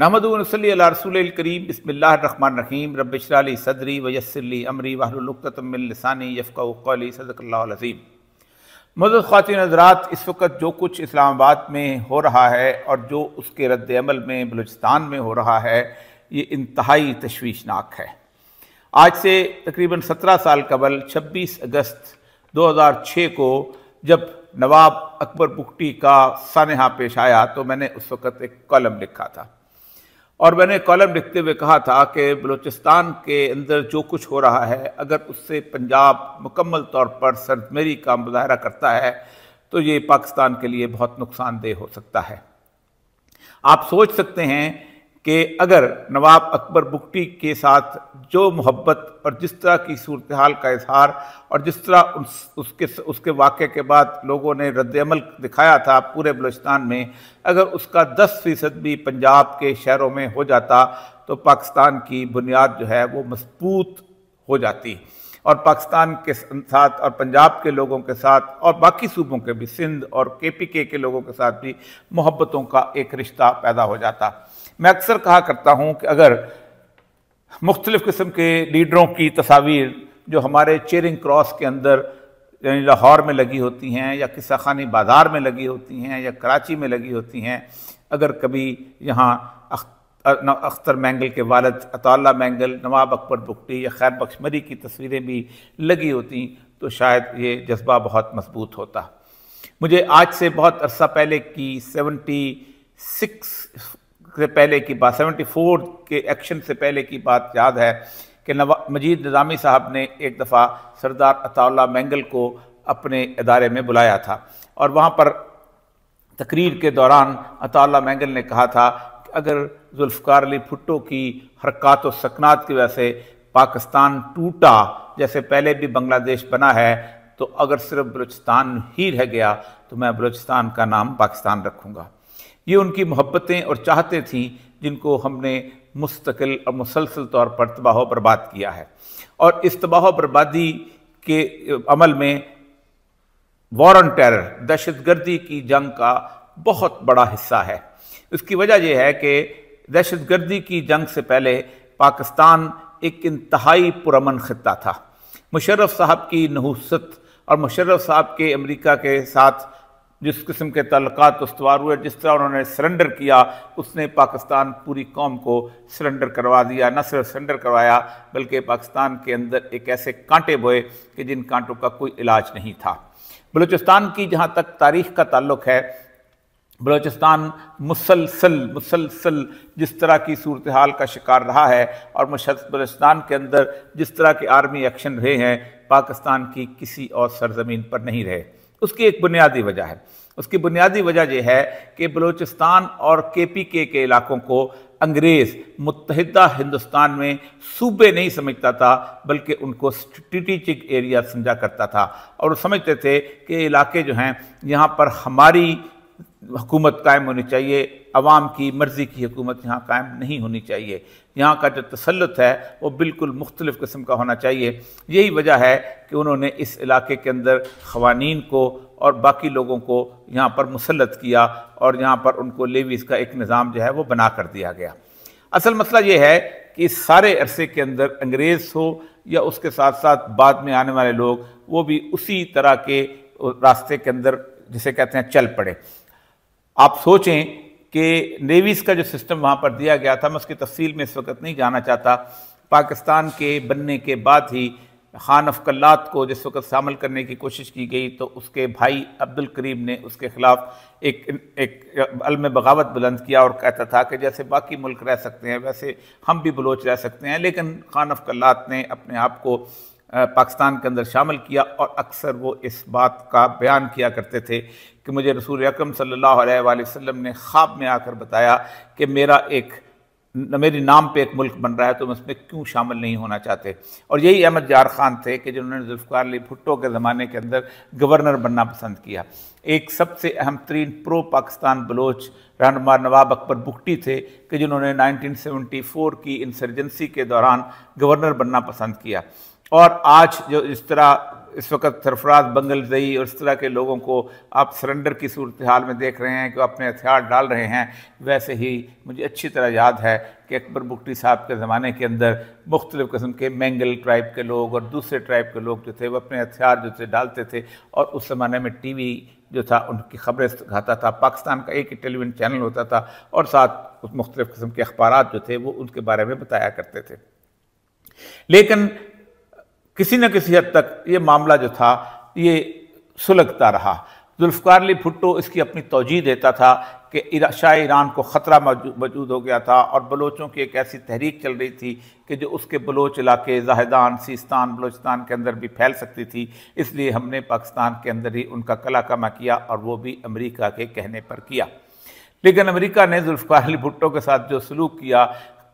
नहमदसली रसूल करीम बसमिल्लाम रहीम रबिशरा सदरी वयसली अमरी वाहतमिलसानी यफ़ा कौली सदक़ल्लाज़ीम मदद ख़वान हजरात इस वक्त जो कुछ इस्लामाबाद में हो रहा है और जो उसके रद्द अमल में बलूचिस्तान में हो रहा है ये इंतहाई तशवीशनाक है आज से तकरीबन सत्रह साल कबल छब्बीस अगस्त दो हज़ार छः को जब नवाब अकबर बुगटी का सानहा पेश आया तो मैंने उस वक्त एक कॉलम लिखा था और मैंने कॉलम लिखते हुए कहा था कि बलूचिस्तान के अंदर जो कुछ हो रहा है अगर उससे पंजाब मुकम्मल तौर पर सरजमेरी का मुजाहरा करता है तो ये पाकिस्तान के लिए बहुत नुकसानदेह हो सकता है आप सोच सकते हैं कि अगर नवाब अकबर बुकटी के साथ जो मोहब्बत और जिस तरह की सूरत हाल का इजहार और जिस तरह उस, उसके उसके वाक़े के बाद लोगों ने रद्दमल दिखाया था पूरे बलूचिस्तान में अगर उसका दस फ़ीसद भी पंजाब के शहरों में हो जाता तो पाकिस्तान की बुनियाद जो है वो मजबूत हो जाती और पाकिस्तान के साथ और पंजाब के लोगों के साथ और बाकी सूबों के भी सिंध और के पी के के लोगों के साथ भी मोहब्बतों का एक रिश्ता पैदा हो जाता मैं अक्सर कहा करता हूँ कि अगर मुख्तलिफ़ किस्म के लीडरों की तस्वीर जो हमारे चेरिंग क्रॉस के अंदर यानी लाहौर में लगी होती हैं या किस्सा खानी बाज़ार में लगी होती हैं या कराची में लगी होती हैं अगर कभी यहाँ अख्तर मैंगल के वालद अतल मैंगल नवाब अकबर बुकटी या खैर बख्शमरी की तस्वीरें भी लगी होती तो शायद ये जज्बा बहुत मजबूत होता मुझे आज से बहुत अरसा पहले की सेवेंटी सिक्स से पहले की बात सेवेंटी फोर के एक्शन से पहले की बात याद है कि नवा मजीद निज़ामी साहब ने एक दफ़ा सरदार अताउल्ला मैंगल को अपने इदारे में बुलाया था और वहाँ पर तकरीर के दौरान अताउल्ला मैंगल ने कहा था कि अगर जुल्फ़ार अली भुट्टो की हरकत सकनात की वजह से पाकिस्तान टूटा जैसे पहले भी बांग्लादेश बना है तो अगर सिर्फ बलूचिस्तान ही रह गया तो मैं बलूचिस्तान का नाम पाकिस्तान रखूँगा ये उनकी मोहब्बतें और चाहते थीं जिनको हमने मुस्तकिल और मुसलसल तौर पर तबाह बर्बाद किया है और इस तबाह बर्बादी के अमल में वॉर ऑन टेरर दहशत गर्दी की जंग का बहुत बड़ा हिस्सा है इसकी वजह यह है कि दहशत गर्दी की जंग से पहले पाकिस्तान एक इंतहाई पुरमन ख़त्ता था मुशर्रफ साहब की नहूसत और मुशर्रफ साहब के अमेरिका के साथ जिस किस्म के तलक़ात उसवार हुए जिस तरह उन्होंने सरेंडर किया उसने पाकिस्तान पूरी कौम को सरेंडर करवा दिया न सिर्फ सरेंडर करवाया बल्कि पाकिस्तान के अंदर एक ऐसे कांटे बोए कि जिन कांटों का कोई इलाज नहीं था बलूचिस्तान की जहाँ तक तारीख का ताल्लुक है बलूचिस्तान मुसलसल मुसलसल जिस तरह की सूरत हाल का शिकार रहा है और बलूचिस्तान के अंदर जिस तरह के आर्मी एक्शन रहे हैं पाकिस्तान की किसी और सरजमीन पर नहीं रहे उसकी एक बुनियादी वजह है उसकी बुनियादी वजह यह है कि बलूचिस्तान और के पी के के इलाकों को अंग्रेज़ मुतहदा हिंदुस्तान में सूबे नहीं समझता था बल्कि उनको स्ट्रेटिजिक एरिया समझा करता था और समझते थे कि इलाके जो हैं यहाँ पर हमारी हुकूमत कायम होनी चाहिए अवाम की मर्ज़ी की हुकूमत यहाँ कायम नहीं होनी चाहिए यहाँ का जो तसलत है वो बिल्कुल मुख्तलिफ़ किस्म का होना चाहिए यही वजह है कि उन्होंने इस इलाके के अंदर ख़वानीन को और बाकी लोगों को यहाँ पर मुसलत किया और यहाँ पर उनको लेवीज़ का एक निज़ाम जो है वो बना कर दिया गया असल मसला ये है कि इस सारे अरसे के अंदर अंग्रेज़ हो या उसके साथ साथ बाद में आने वाले लोग वो भी उसी तरह के रास्ते के अंदर जिसे कहते हैं चल पड़े आप सोचें कि नेवीज़ का जो सिस्टम वहाँ पर दिया गया था मैं उसकी तफसील में इस वक्त नहीं जाना चाहता पाकिस्तान के बनने के बाद ही खान अफकल्लात को जिस वक्त शामिल करने की कोशिश की गई तो उसके भाई अब्दुल करीम ने उसके ख़िलाफ़ एक एक अलम बगावत बुलंद किया और कहता था कि जैसे बाकी मुल्क रह सकते हैं वैसे हम भी बलोच रह सकते हैं लेकिन खान अफकल्लात ने अपने आप को पाकिस्तान के अंदर शामिल किया और अक्सर वो इस बात का बयान किया करते थे कि मुझे रसूल अक्रम सल्लल्लाहु ने ख्वाब में आकर बताया कि मेरा एक मेरे नाम पे एक मुल्क बन रहा है तो उसमें क्यों शामिल नहीं होना चाहते और यही अहमद जार खान थे कि जिन्होंने जुल्फ़ार अली भुट्टो के ज़माने के अंदर गवर्नर बनना पसंद किया एक सबसे अहम तरीन प्रो पाकिस्तान बलोच रहनुमा नवाब अकबर बुकटी थे कि जिन्होंने 1974 की इंसर्जेंसी के दौरान गवर्नर बनना पसंद किया और आज जो इस तरह इस वक्त सरफराज बंगलजई और इस तरह के लोगों को आप सरेंडर की सूरत हाल में देख रहे हैं कि अपने हथियार डाल रहे हैं वैसे ही मुझे अच्छी तरह याद है कि अकबर बुगटी साहब के ज़माने के अंदर मुख्तलिफ़ कस्म के मैंगल ट्राइब के लोग और दूसरे ट्राइब के लोग जो थे वो अपने हथियार जो थे डालते थे और उस ज़माने में टी वी जो था उनकी खबरें खाता था पाकिस्तान का एक ही टेलीविज़न चैनल होता था और साथ उस मुख्तलिफ़ कस्म के अखबार जो थे वो उनके बारे में बताया करते थे लेकिन किसी न किसी हद तक ये मामला जो था ये सुलगता रहा अली भुट्टो इसकी अपनी तोजीह देता था कि शाह ईरान को ख़तरा मौजूद हो गया था और बलोचों की एक ऐसी तहरीक चल रही थी कि जो उसके बलोच इलाके जाहिदान सिस्तान बलोचिस्तान के अंदर भी फैल सकती थी इसलिए हमने पाकिस्तान के अंदर ही उनका कला कमा किया और वो भी अमरीका के कहने पर किया लेकिन अमरीका ने जुल्फ़ार अली भुट्टो के साथ जो सलूक किया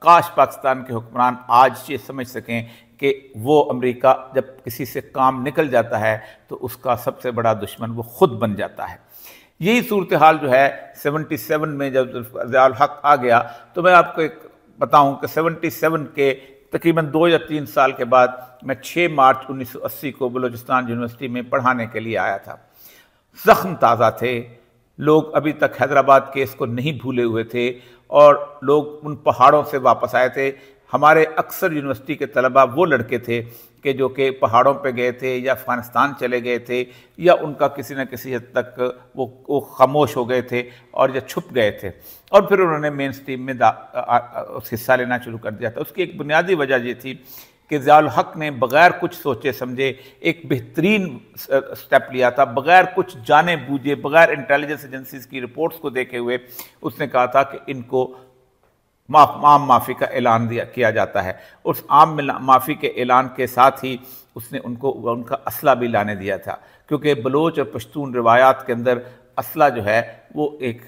काश पाकिस्तान के हुक्मरान आज ये समझ सकें कि वो अमेरिका जब किसी से काम निकल जाता है तो उसका सबसे बड़ा दुश्मन वो खुद बन जाता है यही सूरत हाल जो है 77 में जब जयाल हक आ गया तो मैं आपको एक बताऊं कि 77 के तकरीबन दो या तीन साल के बाद मैं 6 मार्च 1980 को बलूचिस्तान यूनिवर्सिटी में पढ़ाने के लिए आया था ज़ख्म ताज़ा थे लोग अभी तक हैदराबाद केस को नहीं भूले हुए थे और लोग उन पहाड़ों से वापस आए थे हमारे अक्सर यूनिवर्सिटी के तलबा वो लड़के थे कि जो कि पहाड़ों पे गए थे या अफ़गानिस्तान चले गए थे या उनका किसी न किसी हद तक वो वो खामोश हो गए थे और या छुप गए थे और फिर उन्होंने मेन स्ट्रीम में हिस्सा लेना शुरू कर दिया था उसकी एक बुनियादी वजह ये थी कि ज़ियाल हक ने बग़ैर कुछ सोचे समझे एक बेहतरीन स्टेप लिया था बग़ैर कुछ जाने बूझे बग़ैर इंटेलिजेंस एजेंसीज की रिपोर्ट्स को देखे हुए उसने कहा था कि इनको माफ आम माफ़ी का ऐलान दिया किया जाता है उस आम माफ़ी के ऐलान के साथ ही उसने उनको उनका असला भी लाने दिया था क्योंकि बलोच और पश्तून रिवायात के अंदर असला जो है वो एक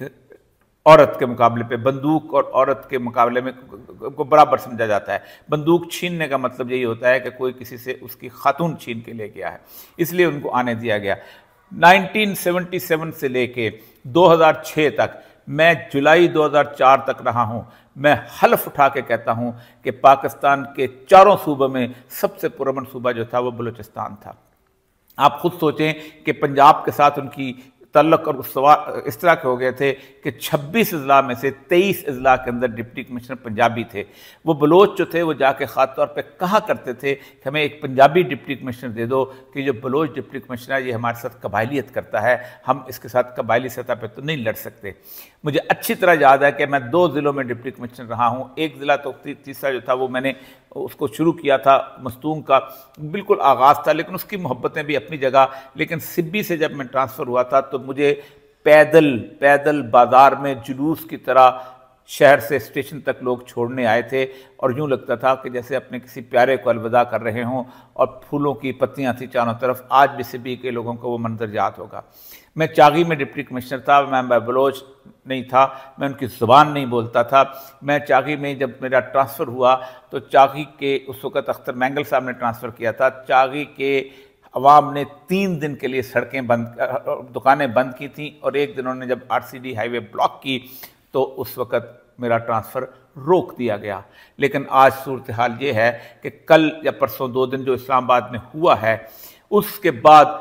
औरत के मुकाबले पे बंदूक और औरत के मुकाबले में को बराबर समझा जाता है बंदूक छीनने का मतलब यही होता है कि कोई किसी से उसकी खातून छीन के ले गया है इसलिए उनको आने दिया गया 1977 से लेके 2006 तक मैं जुलाई 2004 तक रहा हूं मैं हलफ उठा के कहता हूं कि पाकिस्तान के चारों सूबों में सबसे पुरमन सूबा जो था वो बलूचिस्तान था आप खुद सोचें कि पंजाब के साथ उनकी तल्लक और इस तरह के हो गए थे कि 26 अजला में से 23 अजला के अंदर डिप्टी कमिश्नर पंजाबी थे वो बलोच जो थे वो जाके ख़ास तौर पर कहा करते थे कि हमें एक पंजाबी डिप्टी कमिश्नर दे दो कि जो बलोच डिप्टी कमिश्नर है ये हमारे साथ कबायलियत करता है हम इसके साथ कबायली सतह पर तो नहीं लड़ सकते मुझे अच्छी तरह याद है कि मैं दो ज़िलों में डिप्टी कमिश्नर रहा हूँ एक ज़िला तो तीसरा जो था वो मैंने उसको शुरू किया था मस्तूंग का बिल्कुल आगाज़ था लेकिन उसकी मोहब्बतें भी अपनी जगह लेकिन सिब्बी से जब मैं ट्रांसफ़र हुआ था तो मुझे पैदल पैदल बाज़ार में जुलूस की तरह शहर से स्टेशन तक लोग छोड़ने आए थे और यूँ लगता था कि जैसे अपने किसी प्यारे को अलविदा कर रहे हों और फूलों की पत्तियाँ थी चारों तरफ आज भी सिब्बी के लोगों को वो मंजर याद होगा मैं चागी में डिप्टी कमिश्नर था मैं मैं बलोच नहीं था मैं उनकी ज़ुबान नहीं बोलता था मैं चागी में जब मेरा ट्रांसफ़र हुआ तो चागी के उस वक़्त अख्तर मैंगल साहब ने ट्रांसफ़र किया था चागी के अवाम ने तीन दिन के लिए सड़कें बंद दुकानें बंद की थी और एक दिन उन्होंने जब आरसीडी हाईवे ब्लॉक की तो उस वक़्त मेरा ट्रांसफ़र रोक दिया गया लेकिन आज सूरत हाल ये है कि कल या परसों दो दिन जो इस्लामाबाद में हुआ है उसके बाद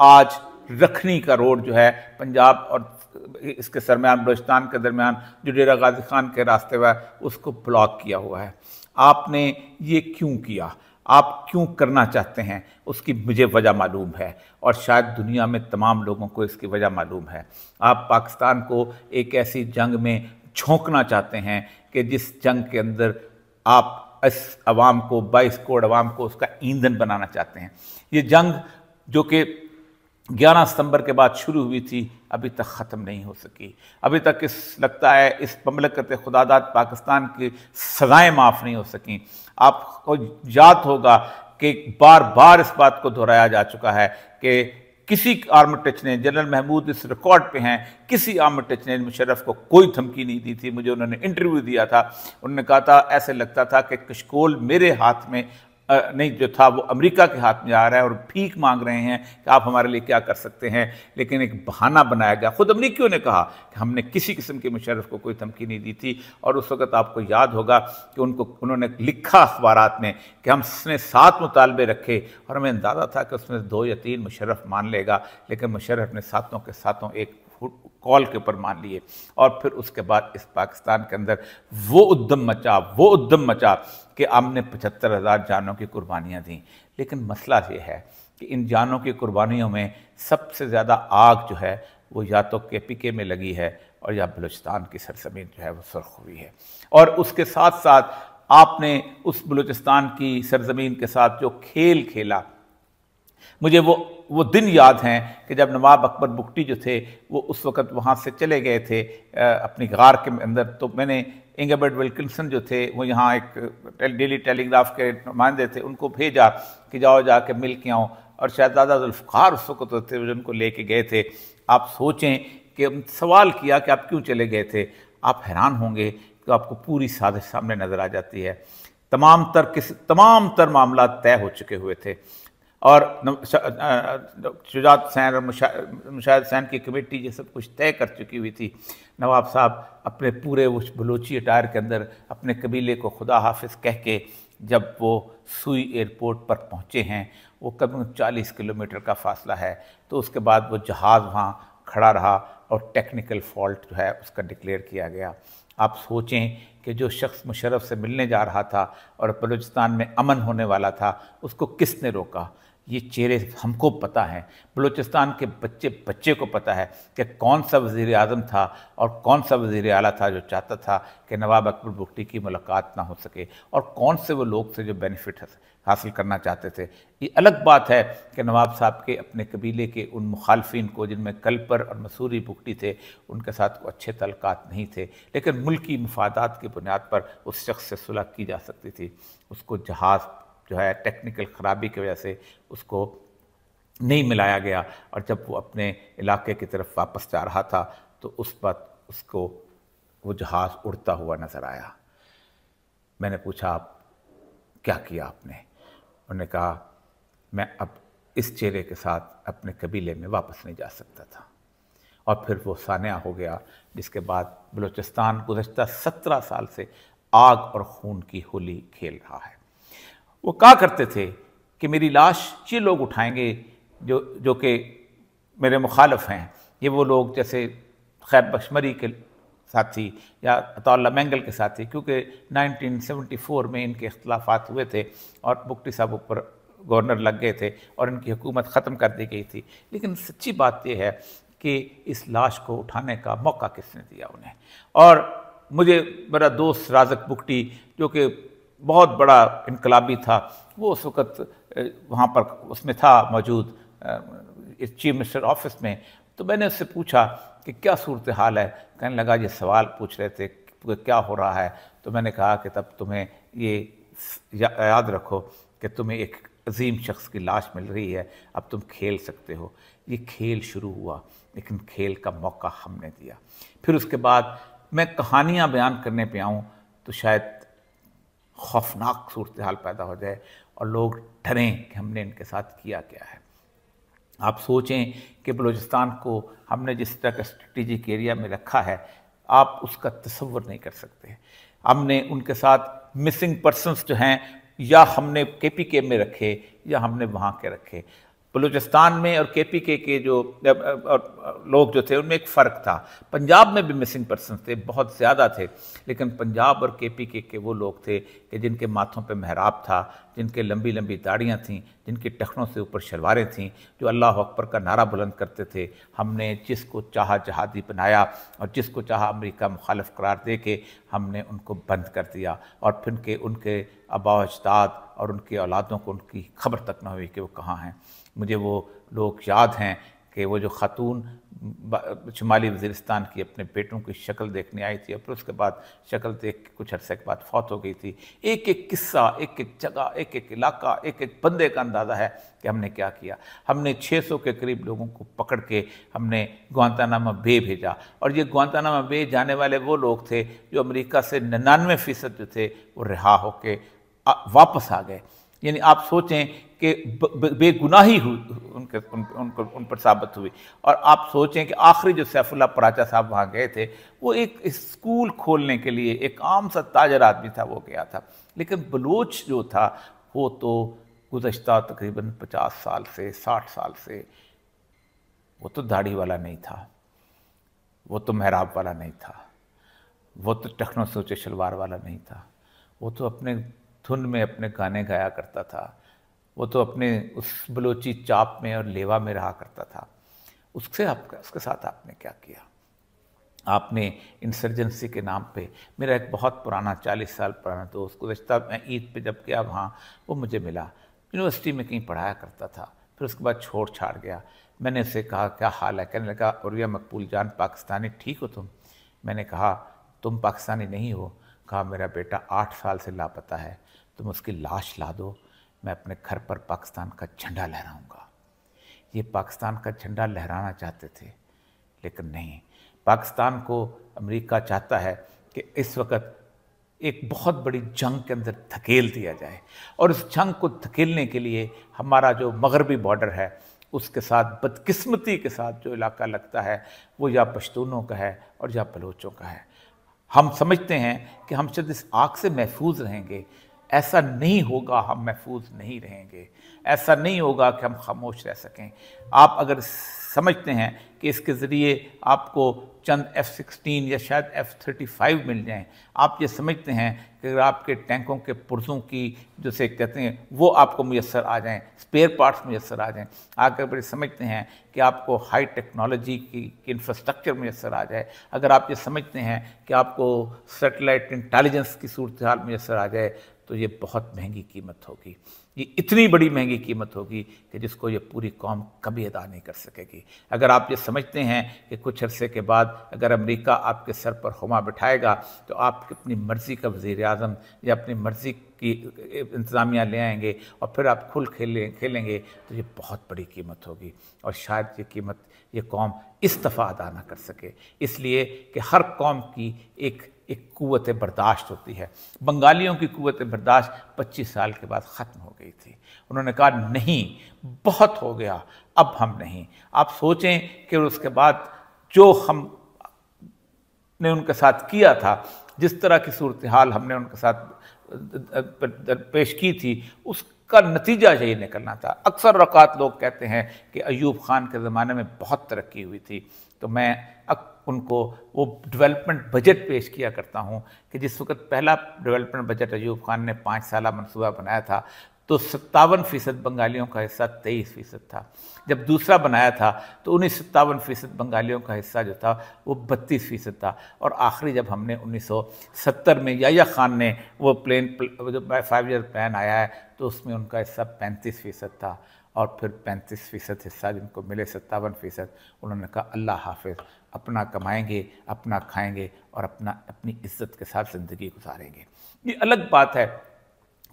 आज रखनी का रोड जो है पंजाब और इसके सरमान बलोचिस्तान के दरमियान जो डेरा गाजी खान के रास्ते हुआ है उसको ब्लॉक किया हुआ है आपने ये क्यों किया आप क्यों करना चाहते हैं उसकी मुझे वजह मालूम है और शायद दुनिया में तमाम लोगों को इसकी वजह मालूम है आप पाकिस्तान को एक ऐसी जंग में झोंकना चाहते हैं कि जिस जंग के अंदर आप इस अवाम को बाईस करोड़ अवाम को उसका ईंधन बनाना चाहते हैं ये जंग जो कि ग्यारह सितंबर के बाद शुरू हुई थी अभी तक ख़त्म नहीं हो सकी अभी तक इस लगता है इस ममलकत खुदादात पाकिस्तान की सज़ाएँ माफ़ नहीं हो सकें आपको याद होगा कि बार बार इस बात को दोहराया जा चुका है कि किसी आर्म टच ने जनरल महमूद इस रिकॉर्ड पे हैं किसी आर्म टच ने मुशरफ को कोई धमकी नहीं दी थी मुझे उन्होंने इंटरव्यू दिया था उन्होंने कहा था ऐसे लगता था कि कशकोल मेरे हाथ में नहीं जो था वो अमेरिका के हाथ में आ रहा है और भीख मांग रहे हैं कि आप हमारे लिए क्या कर सकते हैं लेकिन एक बहाना बनाया गया खुद अमरीकियों ने कहा कि हमने किसी किस्म के मुशरफ को कोई धमकी नहीं दी थी और उस वक्त आपको याद होगा कि उनको उन्होंने लिखा अखबार में कि हमने सात मुतालबे रखे और हमें अंदाज़ा था कि उसमें दो या तीन मुशरफ मान लेगा लेकिन मुशरफ ने सातों के सातों एक कॉल के ऊपर मान लिए और फिर उसके बाद इस पाकिस्तान के अंदर वो उद्यम मचा वो उद्यम मचा कि हमने पचहत्तर हज़ार जानों की कुर्बानियाँ दी लेकिन मसला ये है कि इन जानों की कुर्बानियों में सबसे ज़्यादा आग जो है वो या तो के पी के में लगी है और या बलूचिस्तान की सरजमीन जो है वह सुर्ख हुई है और उसके साथ साथ आपने उस बलूचिस्तान की सरजमीन के साथ जो खेल खेला मुझे वो वो दिन याद हैं कि जब नवाब अकबर बुकटी जो थे वो उस वक़्त वहाँ से चले गए थे अपनी गार के अंदर तो मैंने इंगबर्ट विल्किसन जो थे वो यहाँ एक डेली टेलीग्राफ के नुमाइंदे थे उनको भेजा कि जाओ जा कर मिल के आओ और शहजादा जुल्फ़ार उस वक्त होते थे उनको ले के गए थे आप सोचें कि सवाल किया कि आप क्यों चले गए थे आप हैरान होंगे तो आपको पूरी साजिश सामने नज़र आ जाती है तमाम तर किस तमाम तर मामला तय हो चुके हुए थे और शुजात सैन और मुशाह सैन की कमेटी ये सब कुछ तय कर चुकी हुई थी नवाब साहब अपने पूरे उस बलोची अटायर के अंदर अपने कबीले को खुदा हाफिज कह के जब वो सुई एयरपोर्ट पर पहुँचे हैं वो कम चालीस किलोमीटर का फासला है तो उसके बाद वो जहाज़ वहाँ खड़ा रहा और टेक्निकल फॉल्ट जो है उसका डिक्लेयर किया गया आप सोचें कि जो शख्स मुशरफ से मिलने जा रहा था और बलूचिस्तान में अमन होने वाला था उसको किसने रोका ये चेहरे हमको पता हैं बलूचिस्तान के बच्चे बच्चे को पता है कि कौन सा वज़ी अजम था और कौन सा वज़ी अला था जो चाहता था कि नवाब अकबर बुगटी की मुलाकात ना हो सके और कौन से वो लोग थे जो बेनिफिट हासिल करना चाहते थे ये अलग बात है कि नवाब साहब के अपने कबीले के उन मुखालफी को जिनमें कल्पर और मसूरी बुगटी थे उनके साथ को अच्छे तलक नहीं थे लेकिन मुल्की मफादात की बुनियाद पर उस शख्स से सुलह की जा सकती थी उसको जहाज़ जो है टेक्निकल ख़राबी की वजह से उसको नहीं मिलाया गया और जब वो अपने इलाके की तरफ वापस जा रहा था तो उस वक्त उसको वो जहाज़ उड़ता हुआ नज़र आया मैंने पूछा आप क्या किया आपने उन्होंने कहा मैं अब इस चेहरे के साथ अपने कबीले में वापस नहीं जा सकता था और फिर वो सानिया हो गया जिसके बाद बलूचिस्तान गुजशत सत्रह साल से आग और खून की होली खेल रहा है वो कहा करते थे कि मेरी लाश ये लोग उठाएंगे जो जो कि मेरे मुखालफ हैं ये वो लोग जैसे खैर बशमरी के साथी या अतल्ला मैंगल के साथी क्योंकि 1974 में इनके अख्तलाफात हुए थे और मुक्ति साहब ऊपर गवर्नर लग गए थे और इनकी हुकूमत ख़त्म कर दी गई थी लेकिन सच्ची बात यह है कि इस लाश को उठाने का मौका किसने दिया उन्हें और मुझे मेरा दोस्त राजक बुकटी जो कि बहुत बड़ा इनकलाबी था वो उस वक्त वहाँ पर उसमें था मौजूद इस चीफ मिनिस्टर ऑफिस में तो मैंने उससे पूछा कि क्या सूरत हाल है कहने लगा ये सवाल पूछ रहे थे क्या हो रहा है तो मैंने कहा कि तब तुम्हें ये या, याद रखो कि तुम्हें एक अजीम शख्स की लाश मिल रही है अब तुम खेल सकते हो ये खेल शुरू हुआ लेकिन खेल का मौका हमने दिया फिर उसके बाद मैं कहानियाँ बयान करने पे आऊँ तो शायद खौफनाक सूरत हाल पैदा हो जाए और लोग डरें कि हमने इनके साथ किया क्या है आप सोचें कि बलूचिस्तान को हमने जिस तरह का स्ट्रेटिजिक एरिया में रखा है आप उसका तस्वर नहीं कर सकते हमने उनके साथ मिसिंग पर्सनस जो हैं या हमने के पी के में रखे या हमने वहाँ के रखे बलूचिस्तान में और के पी के के जो और लोग जो थे उनमें एक फ़र्क था पंजाब में भी मिसिंग पर्सन थे बहुत ज़्यादा थे लेकिन पंजाब और के पी के के वो लोग थे कि जिनके माथों पर महराब था जिनके लंबी लंबी दाढ़ियाँ थीं जिनके टखनों से ऊपर शलवारें थीं जो अल्लाह अकबर का नारा बुलंद करते थे हमने जिसको चाह जहादी बनाया और जिसको चाह अमेरिका मुखालफ करार दे के हमने उनको बंद कर दिया और फिर के उनके आबा अजदाद और उनकी औलादों को उनकी खबर तक ना हुई कि वो कहाँ हैं मुझे वो लोग याद हैं कि वो जो ख़ातून शुमाली वजीरस्तान की अपने बेटों की शक्ल देखने आई थी और फिर उसके बाद शक्ल देख के कुछ अरसे के बाद फौत हो गई थी एक एक किस्सा एक एक जगह एक एक इलाका एक एक बंदे का अंदाज़ा है कि हमने क्या किया हमने 600 के करीब लोगों को पकड़ के हमने ग्वानतानामा बे भेजा और ये ग्वांतानामा बे जाने वाले वो लोग थे जो अमरीका से निन्यानवे फ़ीसद जो थे वो रिहा होके वापस आ गए यानी आप सोचें कि बेगुनाही हुई उनके उन, उन, उन पर साबित हुई और आप सोचें कि आखिरी जो सैफुल्ला पराचा साहब वहाँ गए थे वो एक स्कूल खोलने के लिए एक आम सा ताजर आदमी था वो गया था लेकिन बलोच जो था वो तो गुजशत तकरीबन पचास साल से साठ साल से वो तो दाढ़ी वाला नहीं था वो तो महराब वाला नहीं था वो तो टखनों सोचे शलवार वाला नहीं था वो तो अपने धुन में अपने गाने गाया करता था वो तो अपने उस बलोची चाप में और लेवा में रहा करता था उससे आपका उसके साथ आपने क्या किया आपने इंसर्जेंसी के नाम पे मेरा एक बहुत पुराना चालीस साल पुराना दोस्त गुजशत मैं ईद पे जब गया वहाँ वो मुझे मिला यूनिवर्सिटी में कहीं पढ़ाया करता था फिर उसके बाद छोड़ छाड़ गया मैंने उससे कहा क्या हाल है कहने लगा औरिया मकबूल जान पाकिस्तानी ठीक हो तुम मैंने कहा तुम पाकिस्तानी नहीं हो कहा मेरा बेटा आठ साल से लापता है तुम उसकी लाश ला दो मैं अपने घर पर पाकिस्तान का झंडा लहराऊंगा ये पाकिस्तान का झंडा लहराना चाहते थे लेकिन नहीं पाकिस्तान को अमेरिका चाहता है कि इस वक्त एक बहुत बड़ी जंग के अंदर धकेल दिया जाए और इस जंग को धकेलने के लिए हमारा जो मगरबी बॉर्डर है उसके साथ बदकिस्मती के साथ जो इलाका लगता है वो या पश्तूनों का है और या बलोचों का है हम समझते हैं कि हम शायद इस आग से महफूज रहेंगे ऐसा नहीं होगा हम महफूज नहीं रहेंगे ऐसा नहीं होगा कि हम खामोश रह सकें आप अगर समझते हैं कि इसके ज़रिए आपको चंद एफ़ सिक्सटीन या शायद एफ़ थर्टी फाइव मिल जाएं आप ये समझते हैं कि अगर आपके टैंकों के पुर्जों की जो से कहते हैं वो आपको मैसर आ जाएं स्पेयर पार्ट्स मैसर आ जाएं आकर बड़े समझते हैं कि आपको हाई टेक्नोलॉजी की इंफ्रास्ट्रक्चर मैसर आ जाए अगर आप ये समझते हैं कि आपको सेटेलाइट इंटेलिजेंस की सूरत हाल मैसर आ जाए तो ये बहुत महंगी कीमत होगी ये इतनी बड़ी महंगी कीमत होगी कि जिसको ये पूरी कौम कभी अदा नहीं कर सकेगी अगर आप ये समझते हैं कि कुछ अरसे के बाद अगर अमेरिका आपके सर पर हुमा बिठाएगा तो आप अपनी मर्ज़ी का वज़ी अजम या अपनी मर्ज़ी की इंतज़ामिया ले आएंगे और फिर आप खुल खेलें खेलेंगे तो ये बहुत बड़ी कीमत होगी और शायद ये कीमत ये कौम इस दफ़ा अदा ना कर सके इसलिए कि हर कौम की एक एक क़वत बर्दाश्त होती है बंगालियों की क़वत बर्दाश्त पच्चीस साल के बाद ख़त्म हो गई थी उन्होंने कहा नहीं बहुत हो गया अब हम नहीं आप सोचें कि उसके बाद जो हम ने उनके साथ किया था जिस तरह की सूरत हाल हमने उनके साथ पेश की थी उसका नतीजा यही निकलना था अक्सर रकात लोग कहते हैं कि अयूब खान के ज़माने में बहुत तरक्की हुई थी तो मैं उनको वो डेवलपमेंट बजट पेश किया करता हूँ कि जिस वक्त पहला डेवलपमेंट बजट अयूब खान ने पाँच साल मनसूबा बनाया था तो सत्तावन फीसद बंगालियों का हिस्सा तेईस फीसद था जब दूसरा बनाया था तो उन्नीस सत्तावन फीसद बंगालियों का हिस्सा जो था वो बत्तीस फीसद था और आखिरी जब हमने 1970 में या खान ने वो प्लेन जो फाइव ईयर प्लान आया है तो उसमें उनका हिस्सा पैंतीस फीसद था और फिर पैंतीस फीसद हिस्सा जिनको मिले सत्तावन फीसद उन्होंने कहा अल्लाह हाफिज अपना कमाएंगे अपना खाएंगे और अपना अपनी इज्जत के साथ ज़िंदगी गुजारेंगे ये अलग बात है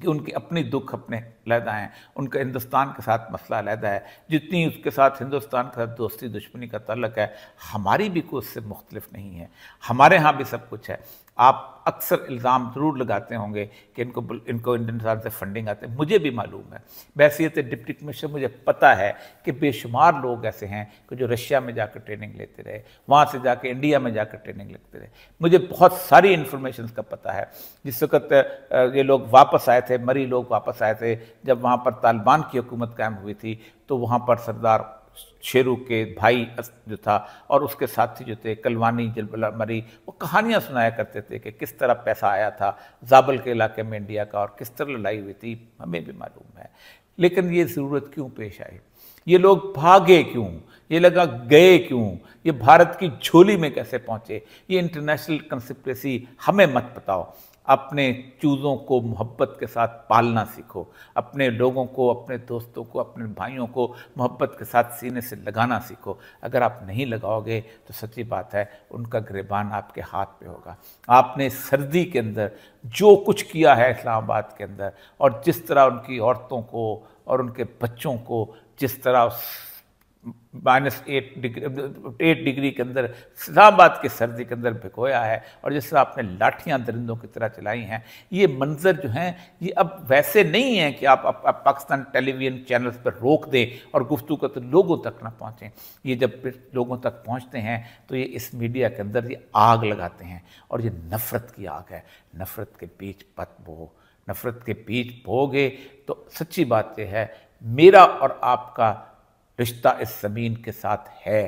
कि उनके अपने दुख अपने लहदा हैं उनका हिंदुस्तान के साथ मसला लहदा है जितनी उसके साथ हिंदुस्तान के साथ दोस्ती दुश्मनी का तल्लक है हमारी भी कोई उससे मुख्तलिफ नहीं है हमारे यहाँ भी सब कुछ है आप अक्सर इल्ज़ाम ज़रूर लगाते होंगे कि इनको इनको इंडियन साल से फंडिंग आते हैं मुझे भी मालूम है बैसीत डिप्टी कमिश्नर मुझे पता है कि बेशुमार लोग ऐसे हैं कि जो रशिया में जाकर ट्रेनिंग लेते रहे वहाँ से जाकर इंडिया में जाकर ट्रेनिंग लेते रहे मुझे बहुत सारी इन्फॉर्मेशन का पता है जिस वक्त ये लोग वापस आए थे मरी लोग वापस आए थे जब वहाँ पर तालिबान की हुकूमत कायम हुई थी तो वहाँ पर सरदार शेरू के भाई जो था और उसके साथी जो थे कलवानी जलबला मरी वो कहानियाँ सुनाया करते थे कि किस तरह पैसा आया था जाबल के इलाके में इंडिया का और किस तरह लड़ाई हुई थी हमें भी मालूम है लेकिन ये ज़रूरत क्यों पेश आई ये लोग भागे क्यों ये लगा गए क्यों ये भारत की झोली में कैसे पहुँचे ये इंटरनेशनल कंसिप्रेसी हमें मत बताओ अपने चूज़ों को मोहब्बत के साथ पालना सीखो अपने लोगों को अपने दोस्तों को अपने भाइयों को मोहब्बत के साथ सीने से लगाना सीखो अगर आप नहीं लगाओगे तो सच्ची बात है उनका गिरबान आपके हाथ पे होगा आपने सर्दी के अंदर जो कुछ किया है इस्लामाबाद के अंदर और जिस तरह उनकी औरतों को और उनके बच्चों को जिस तरह उस minus eight degree eight degree के अंदर इस्लामाबाद की सर्दी के अंदर भिगोया है और जिस तरह आपने लाठियाँ दरिंदों की तरह चलाई हैं ये मंजर जो हैं ये अब वैसे नहीं है कि आप, आप, आप पाकिस्तान टेलीविजन चैनल्स पर रोक दें और गुफ्तु का तो लोगों तक ना पहुँचें ये जब लोगों तक पहुँचते हैं तो ये इस मीडिया के अंदर ये आग लगाते हैं और ये नफ़रत की आग है नफ़रत के बीच पत बो नफ़रत के बीच बोगे तो सच्ची बात यह है मेरा और आपका रिश्ता इस ज़मीन के साथ है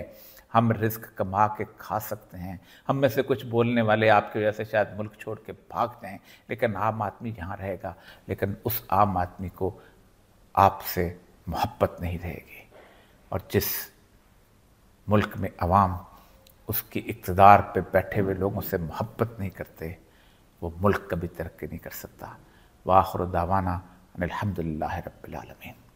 हम रिस्क कमा के खा सकते हैं हम में से कुछ बोलने वाले आपकी वजह से शायद मुल्क छोड़ के भाग जाएं लेकिन आम आदमी यहाँ रहेगा लेकिन उस आम आदमी को आपसे मोहब्बत नहीं रहेगी और जिस मुल्क में आवाम उसकी इकतदार पे बैठे हुए लोगों से मोहब्बत नहीं करते वो मुल्क कभी तरक्की नहीं कर सकता वाखर दावाना अलहमदिल्ला रबालमीन